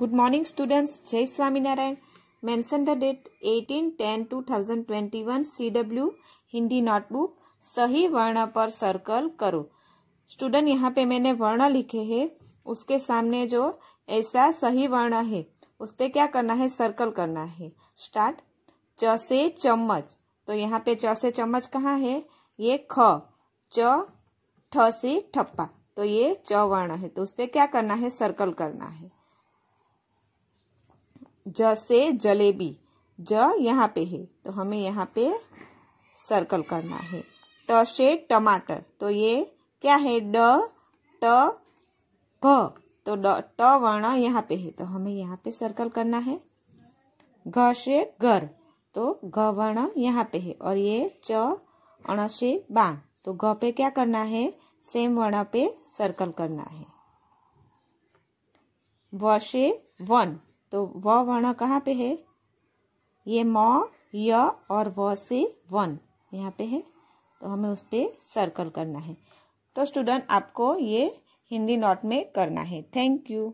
good morning students Jai Swaminarayan mention the date 18-10-2021 CW Hindi notebook सही वर्ण पर सर्कल करो स्टूडेंट यहाँ पे मैंने वर्ण लिखे हैं उसके सामने जो ऐसा सही वर्ण है उस पर क्या करना है सर्कल करना है स्टार्ट च से चम्मच तो यहाँ पे च से चम्मच कहाँ है ये ख च ठ से ठप्पा तो ये च वर्ण है तो उसपे क्या करना है सर्कल करना है ज से जलेबी ज यहाँ पे है तो हमें यहाँ पे सर्कल करना है ट से टमाटर तो ये क्या है ड ट भ तो ट वर्ण यहाँ पे है तो हमें यहाँ पे सर्कल करना है घ से घर तो घ वर्ण यहाँ पे है और ये च अण से बाण तो घ पे क्या करना है सेम वर्ण पे सर्कल करना है व से वन तो व वर्ण कहाँ पे है ये म य और व से वन यहाँ पे है तो हमें उस पर सर्कल करना है तो स्टूडेंट आपको ये हिंदी नोट में करना है थैंक यू